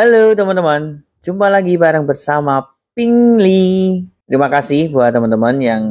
Halo teman-teman, jumpa lagi bareng bersama Pingli. Terima kasih buat teman-teman yang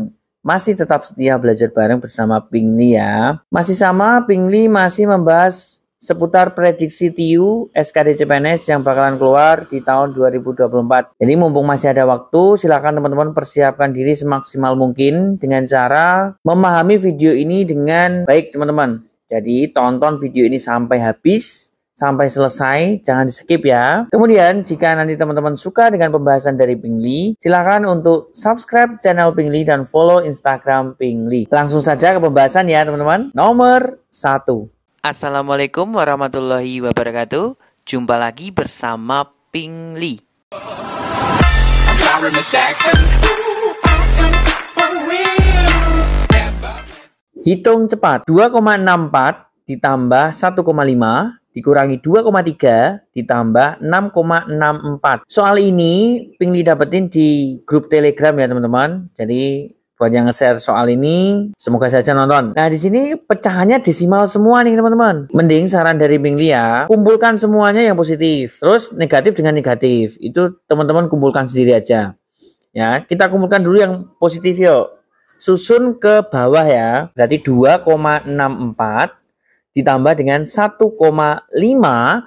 masih tetap setia belajar bareng bersama Pingli ya. Masih sama, Pingli masih membahas seputar prediksi TIU CPNS yang bakalan keluar di tahun 2024. Jadi mumpung masih ada waktu, silakan teman-teman persiapkan diri semaksimal mungkin dengan cara memahami video ini dengan baik teman-teman. Jadi tonton video ini sampai habis sampai selesai, jangan di skip ya. Kemudian jika nanti teman-teman suka dengan pembahasan dari Pingli, silakan untuk subscribe channel Pingli dan follow Instagram Pingli. Langsung saja ke pembahasan ya teman-teman. Nomor 1. Assalamualaikum warahmatullahi wabarakatuh. Jumpa lagi bersama Pingli. Hitung cepat 2,64 ditambah 1,5 dikurangi 2,3 ditambah 6,64. Soal ini Pingli dapetin di grup Telegram ya teman-teman. Jadi buat yang share soal ini semoga saja nonton. Nah, di sini pecahannya desimal semua nih, teman-teman. Mending saran dari Bing ya kumpulkan semuanya yang positif. Terus negatif dengan negatif. Itu teman-teman kumpulkan sendiri aja. Ya, kita kumpulkan dulu yang positif yuk. Susun ke bawah ya. Berarti 2,64 ditambah dengan 1,5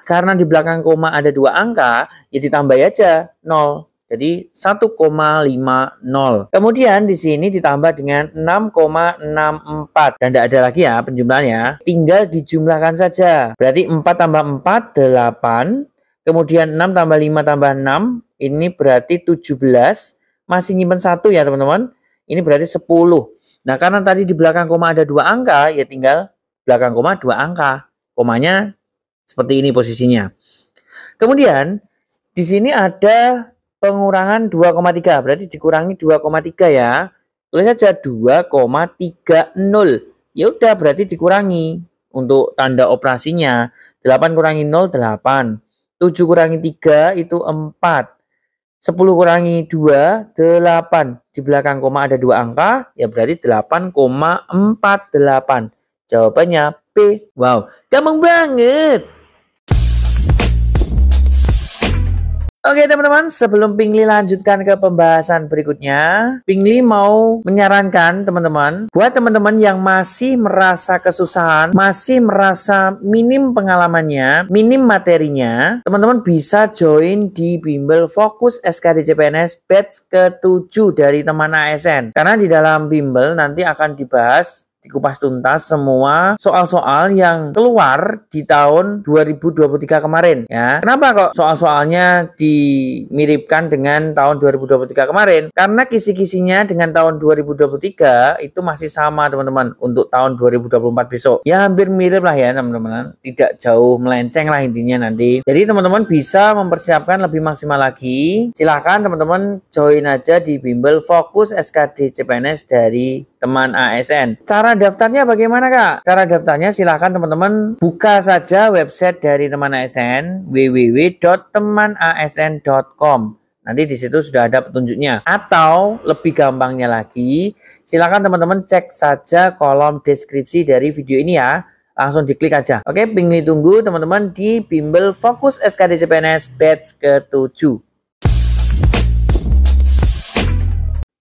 karena di belakang koma ada dua angka ya ditambah aja 0 jadi 1,50. Kemudian di sini ditambah dengan 6,64 dan tidak ada lagi ya penjumlahnya. Tinggal dijumlahkan saja. Berarti 4 tambah 4 8, kemudian 6 tambah 5 tambah 6 ini berarti 17. Masih nyimpen satu ya teman-teman. Ini berarti 10. Nah, karena tadi di belakang koma ada dua angka, ya tinggal belakang koma dua angka. Komanya seperti ini posisinya. Kemudian di sini ada pengurangan 2,3. Berarti dikurangi 2,3 ya. Tulis saja 2,30. Ya udah berarti dikurangi untuk tanda operasinya. 8 kurangi 0 8. 7 kurangi 3 itu 4. 10 kurangi 2 8. Di belakang koma ada dua angka, ya berarti 8,48. Jawabannya P. Wow, gampang banget. Oke teman-teman, sebelum Pingli lanjutkan ke pembahasan berikutnya, Pingli mau menyarankan teman-teman, buat teman-teman yang masih merasa kesusahan, masih merasa minim pengalamannya, minim materinya, teman-teman bisa join di bimbel fokus SKD CPNS batch ke-7 dari teman ASN. Karena di dalam bimbel nanti akan dibahas dikupas tuntas semua soal-soal yang keluar di tahun 2023 kemarin ya. Kenapa kok soal-soalnya dimiripkan dengan tahun 2023 kemarin? Karena kisi-kisinya dengan tahun 2023 itu masih sama teman-teman untuk tahun 2024 besok. Ya hampir mirip lah ya teman-teman. Tidak jauh melenceng lah intinya nanti. Jadi teman-teman bisa mempersiapkan lebih maksimal lagi. Silahkan teman-teman join aja di bimbel fokus SKD CPNS dari teman ASN. Cara daftarnya bagaimana Kak? Cara daftarnya silahkan teman-teman buka saja website dari teman ASN www.temanasn.com. Nanti di situ sudah ada petunjuknya. Atau lebih gampangnya lagi, silahkan teman-teman cek saja kolom deskripsi dari video ini ya. Langsung diklik aja. Oke, pingin tunggu teman-teman di bimbel fokus SKD CPNS batch ke-7.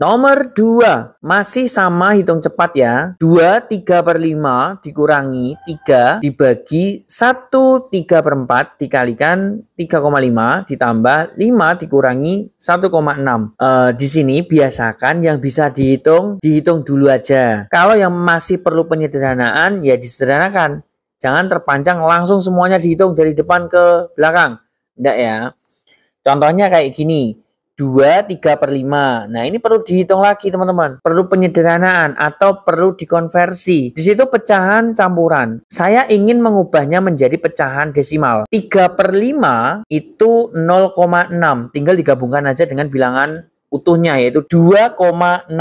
Nomor 2, masih sama hitung cepat ya. 2, 3 per 5 dikurangi 3 dibagi 1, 3 per 4 dikalikan 3,5 ditambah 5 dikurangi 1,6. Uh, eh, di sini biasakan yang bisa dihitung, dihitung dulu aja. Kalau yang masih perlu penyederhanaan ya disederhanakan. Jangan terpanjang langsung semuanya dihitung dari depan ke belakang. Tidak ya. Contohnya kayak gini. 2, 3 per 5. Nah ini perlu dihitung lagi teman-teman. Perlu penyederhanaan atau perlu dikonversi. Di situ pecahan campuran. Saya ingin mengubahnya menjadi pecahan desimal. 3 per 5 itu 0,6. Tinggal digabungkan aja dengan bilangan utuhnya yaitu 2,6.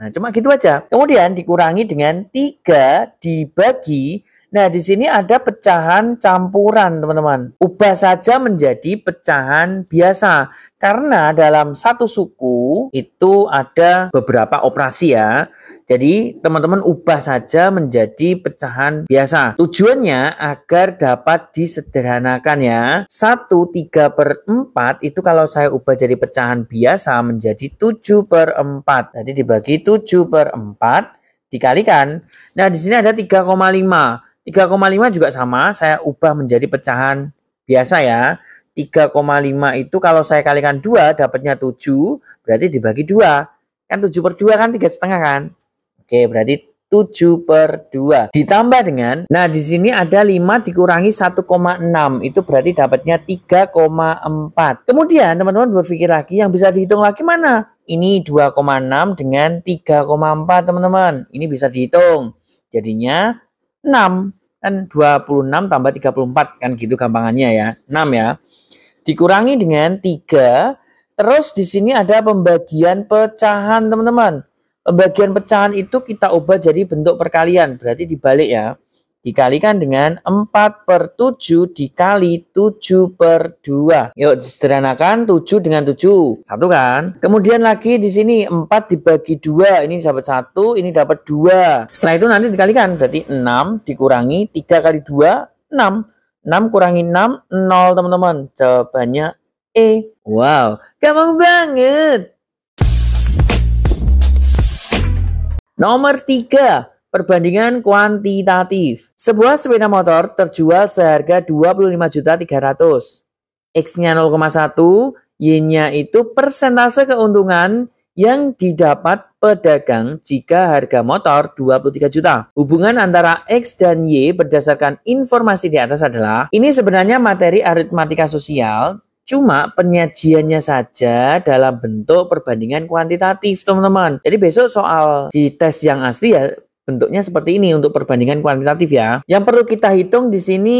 Nah cuma gitu aja. Kemudian dikurangi dengan 3 dibagi Nah, di sini ada pecahan campuran, teman-teman. Ubah saja menjadi pecahan biasa. Karena dalam satu suku itu ada beberapa operasi ya. Jadi, teman-teman ubah saja menjadi pecahan biasa. Tujuannya agar dapat disederhanakan ya. 1, 3 per 4 itu kalau saya ubah jadi pecahan biasa menjadi 7 per 4. Jadi dibagi 7 per 4 dikalikan. Nah, di sini ada 3,5. 3,5 juga sama, saya ubah menjadi pecahan biasa ya. 3,5 itu kalau saya kalikan 2 dapatnya 7, berarti dibagi 2. Kan 7 per 2 kan 3 setengah kan? Oke, berarti 7 per 2. Ditambah dengan, nah di sini ada 5 dikurangi 1,6. Itu berarti dapatnya 3,4. Kemudian teman-teman berpikir lagi, yang bisa dihitung lagi mana? Ini 2,6 dengan 3,4 teman-teman. Ini bisa dihitung. Jadinya 6 kan 26 tambah 34 kan gitu gampangannya ya 6 ya dikurangi dengan 3 terus di sini ada pembagian pecahan teman-teman pembagian pecahan itu kita ubah jadi bentuk perkalian berarti dibalik ya dikalikan dengan 4 per 7 dikali 7 per 2. Yuk, sederhanakan 7 dengan 7. Satu kan? Kemudian lagi di sini 4 dibagi 2. Ini dapat 1, ini dapat 2. Setelah itu nanti dikalikan. Berarti 6 dikurangi 3 kali 2, 6. 6 kurangi 6, 0 teman-teman. Jawabannya E. Wow, gampang banget. Nomor 3. Perbandingan kuantitatif. Sebuah sepeda motor terjual seharga juta 25.300. X-nya 0,1, Y-nya itu persentase keuntungan yang didapat pedagang jika harga motor 23 juta. Hubungan antara X dan Y berdasarkan informasi di atas adalah ini sebenarnya materi aritmatika sosial Cuma penyajiannya saja dalam bentuk perbandingan kuantitatif, teman-teman. Jadi besok soal di tes yang asli ya bentuknya seperti ini untuk perbandingan kuantitatif ya. Yang perlu kita hitung di sini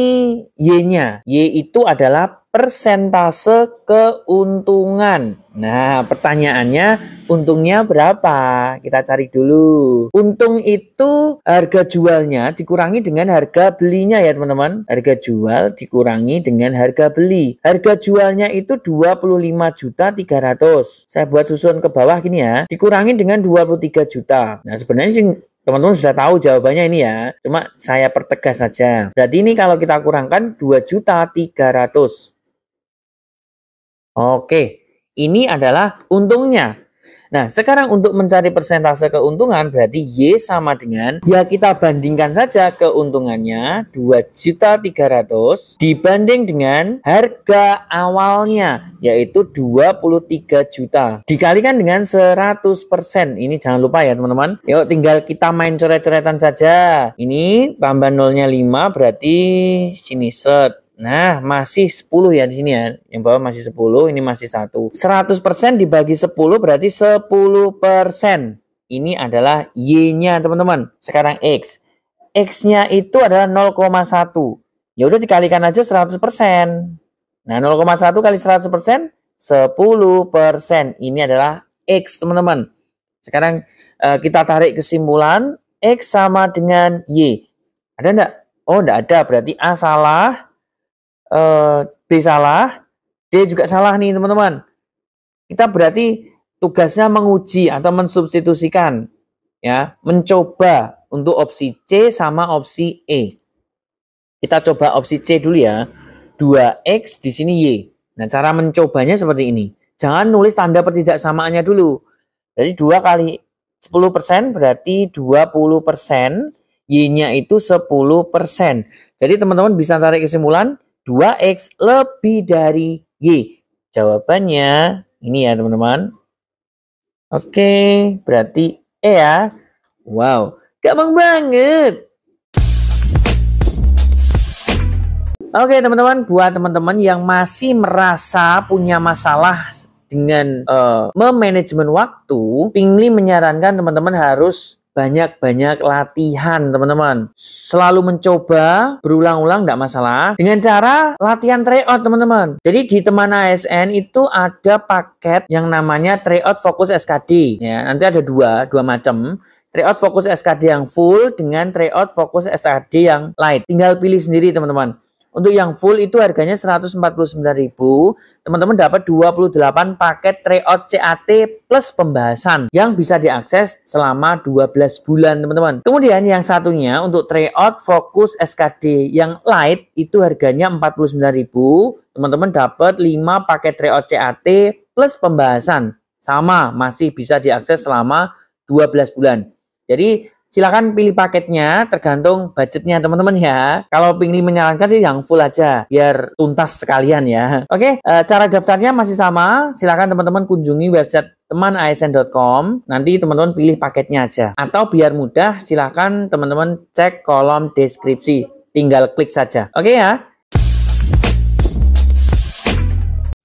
Y-nya. Y itu adalah persentase keuntungan. Nah, pertanyaannya untungnya berapa? Kita cari dulu. Untung itu harga jualnya dikurangi dengan harga belinya ya, teman-teman. Harga jual dikurangi dengan harga beli. Harga jualnya itu juta 25.300. Saya buat susun ke bawah gini ya. Dikurangi dengan 23 juta. Nah, sebenarnya Teman-teman sudah tahu jawabannya ini ya. Cuma saya pertegas saja. Jadi ini kalau kita kurangkan 2.300. Oke, ini adalah untungnya. Nah, sekarang untuk mencari persentase keuntungan berarti Y sama dengan ya kita bandingkan saja keuntungannya 2.300 dibanding dengan harga awalnya yaitu 23 juta. Dikalikan dengan 100%. Ini jangan lupa ya teman-teman. Yuk tinggal kita main coret-coretan saja. Ini tambah nolnya 5 berarti sini set Nah, masih 10 ya di sini ya. Yang bawah masih 10, ini masih 1. 100% dibagi 10 berarti 10%. Ini adalah Y-nya, teman-teman. Sekarang X. X-nya itu adalah 0,1. Ya udah dikalikan aja 100%. Nah, 0,1 kali 100%, 10%. Ini adalah X, teman-teman. Sekarang eh, kita tarik kesimpulan. X sama dengan Y. Ada enggak? Oh, enggak ada. Berarti A salah uh, B salah, D juga salah nih teman-teman. Kita berarti tugasnya menguji atau mensubstitusikan, ya, mencoba untuk opsi C sama opsi E. Kita coba opsi C dulu ya. 2X di sini Y. Nah, cara mencobanya seperti ini. Jangan nulis tanda pertidaksamaannya dulu. Jadi 2 kali 10% berarti 20%. Y-nya itu 10%. Jadi teman-teman bisa tarik kesimpulan 2X lebih dari Y? Jawabannya ini ya teman-teman. Oke, berarti E ya. Wow, gampang banget. Oke teman-teman, buat teman-teman yang masih merasa punya masalah dengan uh, memanajemen waktu, Pingli menyarankan teman-teman harus banyak-banyak latihan teman-teman selalu mencoba berulang-ulang tidak masalah dengan cara latihan tryout teman-teman jadi di teman ASN itu ada paket yang namanya tryout fokus SKD ya nanti ada dua dua macam tryout fokus SKD yang full dengan tryout fokus SKD yang light tinggal pilih sendiri teman-teman untuk yang full itu harganya 149.000. Teman-teman dapat 28 paket tryout CAT plus pembahasan yang bisa diakses selama 12 bulan, teman-teman. Kemudian yang satunya untuk tryout fokus SKD yang light itu harganya 49.000. Teman-teman dapat 5 paket tryout CAT plus pembahasan. Sama, masih bisa diakses selama 12 bulan. Jadi silahkan pilih paketnya tergantung budgetnya teman-teman ya. Kalau pilih menyarankan sih yang full aja biar tuntas sekalian ya. Oke, e, cara daftarnya masih sama. silahkan teman-teman kunjungi website teman asn.com nanti teman-teman pilih paketnya aja atau biar mudah silahkan teman-teman cek kolom deskripsi tinggal klik saja oke ya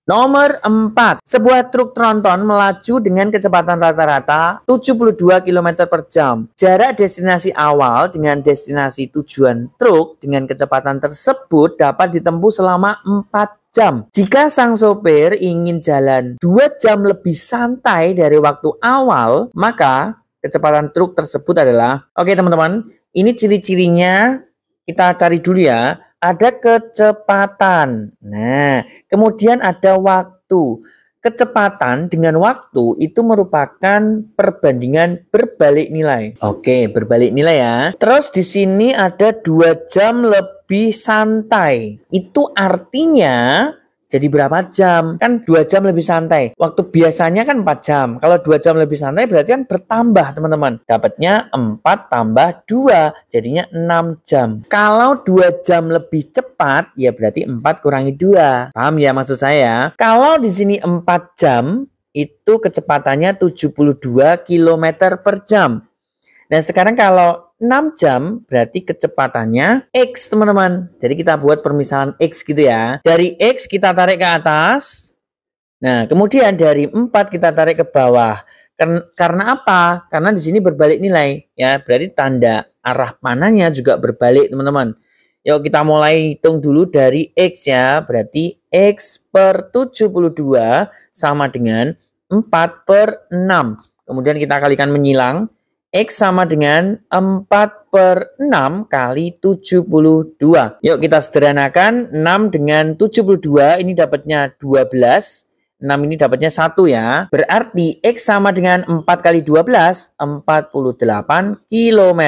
Nomor 4, sebuah truk tronton melaju dengan kecepatan rata-rata 72 km per jam. Jarak destinasi awal dengan destinasi tujuan truk dengan kecepatan tersebut dapat ditempuh selama 4 jam. Jika sang sopir ingin jalan 2 jam lebih santai dari waktu awal, maka kecepatan truk tersebut adalah Oke, teman-teman, ini ciri-cirinya kita cari dulu ya ada kecepatan. Nah, kemudian ada waktu. Kecepatan dengan waktu itu merupakan perbandingan berbalik nilai. Oke, berbalik nilai ya. Terus di sini ada dua jam lebih santai. Itu artinya jadi berapa jam? Kan dua jam lebih santai. Waktu biasanya kan empat jam. Kalau dua jam lebih santai berarti kan bertambah teman-teman. Dapatnya empat tambah dua, jadinya enam jam. Kalau dua jam lebih cepat ya berarti empat kurangi dua. Paham ya maksud saya? Kalau di sini empat jam itu kecepatannya 72 km per jam. Nah sekarang kalau 6 jam berarti kecepatannya X teman-teman. Jadi kita buat permisalan X gitu ya. Dari X kita tarik ke atas. Nah kemudian dari 4 kita tarik ke bawah. Karena apa? Karena di sini berbalik nilai ya. Berarti tanda arah panahnya juga berbalik teman-teman. Yuk kita mulai hitung dulu dari X ya. Berarti X per 72 sama dengan 4 per 6. Kemudian kita kalikan menyilang. X sama dengan 4 per 6 kali 72. Yuk kita sederhanakan 6 dengan 72 ini dapatnya 12. 6 ini dapatnya 1 ya. Berarti X sama dengan 4 kali 12, 48 km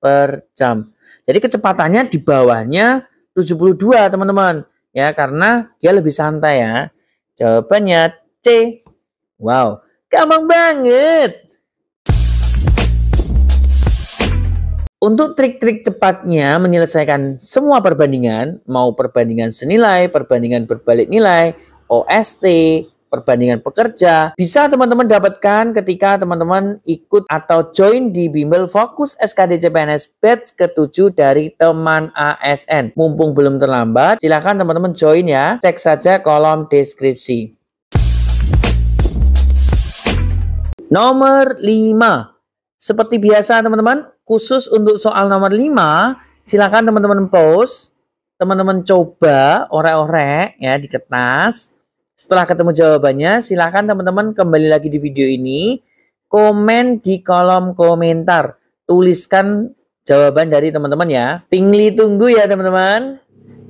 per jam. Jadi kecepatannya di bawahnya 72 teman-teman. Ya karena dia lebih santai ya. Jawabannya C. Wow, gampang banget. Untuk trik-trik cepatnya menyelesaikan semua perbandingan, mau perbandingan senilai, perbandingan berbalik nilai, OST, perbandingan pekerja, bisa teman-teman dapatkan ketika teman-teman ikut atau join di bimbel fokus SKD CPNS batch ke-7 dari teman ASN. Mumpung belum terlambat, silakan teman-teman join ya. Cek saja kolom deskripsi. Nomor 5 seperti biasa teman-teman, khusus untuk soal nomor 5, silakan teman-teman post, teman-teman coba orek-orek ya di kertas. Setelah ketemu jawabannya, silakan teman-teman kembali lagi di video ini, komen di kolom komentar, tuliskan jawaban dari teman-teman ya. Pingli tunggu ya teman-teman.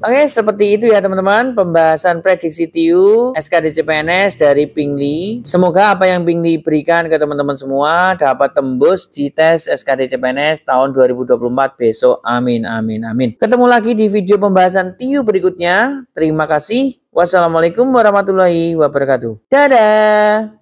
Oke, seperti itu ya teman-teman pembahasan prediksi TIU CPNS dari Pingli. Semoga apa yang Pingli berikan ke teman-teman semua dapat tembus di tes SKD CPNS tahun 2024 besok. Amin, amin, amin. Ketemu lagi di video pembahasan TIU berikutnya. Terima kasih. Wassalamualaikum warahmatullahi wabarakatuh. Dadah!